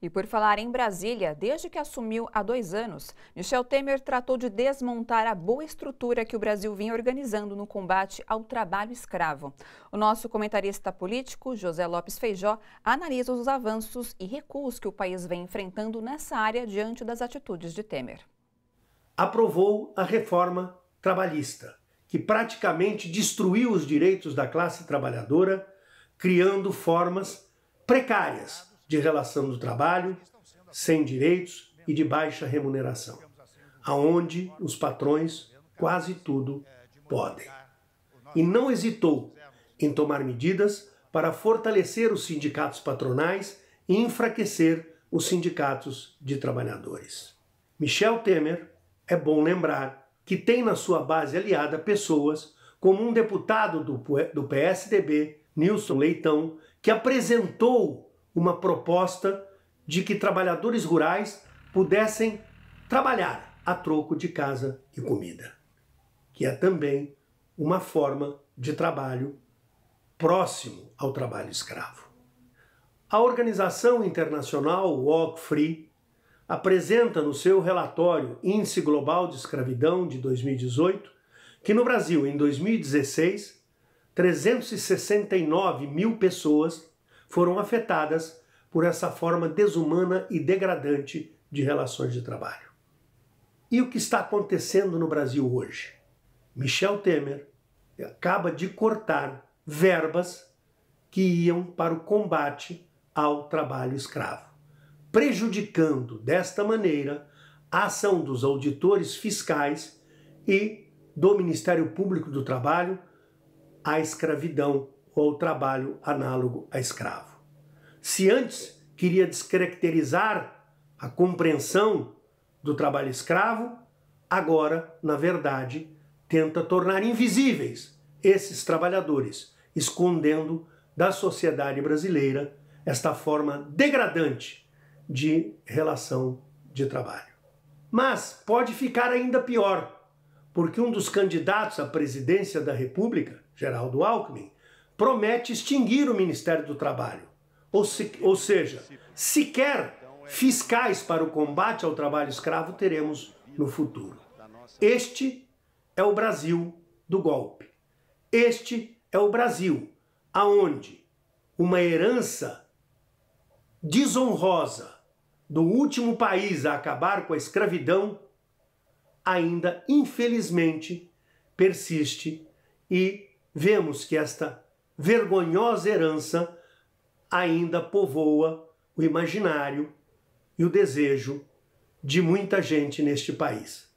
E por falar em Brasília, desde que assumiu há dois anos, Michel Temer tratou de desmontar a boa estrutura que o Brasil vinha organizando no combate ao trabalho escravo. O nosso comentarista político, José Lopes Feijó, analisa os avanços e recuos que o país vem enfrentando nessa área diante das atitudes de Temer. Aprovou a reforma trabalhista, que praticamente destruiu os direitos da classe trabalhadora, criando formas precárias de relação do trabalho, sem direitos e de baixa remuneração, aonde os patrões quase tudo podem. E não hesitou em tomar medidas para fortalecer os sindicatos patronais e enfraquecer os sindicatos de trabalhadores. Michel Temer, é bom lembrar, que tem na sua base aliada pessoas como um deputado do PSDB, Nilson Leitão, que apresentou uma proposta de que trabalhadores rurais pudessem trabalhar a troco de casa e comida, que é também uma forma de trabalho próximo ao trabalho escravo. A organização internacional Walk Free apresenta no seu relatório Índice Global de Escravidão de 2018 que no Brasil, em 2016, 369 mil pessoas foram afetadas por essa forma desumana e degradante de relações de trabalho. E o que está acontecendo no Brasil hoje? Michel Temer acaba de cortar verbas que iam para o combate ao trabalho escravo, prejudicando desta maneira a ação dos auditores fiscais e do Ministério Público do Trabalho à escravidão ou ao trabalho análogo a escravo. Se antes queria descaracterizar a compreensão do trabalho escravo, agora, na verdade, tenta tornar invisíveis esses trabalhadores, escondendo da sociedade brasileira esta forma degradante de relação de trabalho. Mas pode ficar ainda pior, porque um dos candidatos à presidência da República, Geraldo Alckmin, promete extinguir o Ministério do Trabalho. Ou, se, ou seja, sequer fiscais para o combate ao trabalho escravo teremos no futuro. Este é o Brasil do golpe. Este é o Brasil aonde uma herança desonrosa do último país a acabar com a escravidão ainda infelizmente persiste e vemos que esta vergonhosa herança ainda povoa o imaginário e o desejo de muita gente neste país.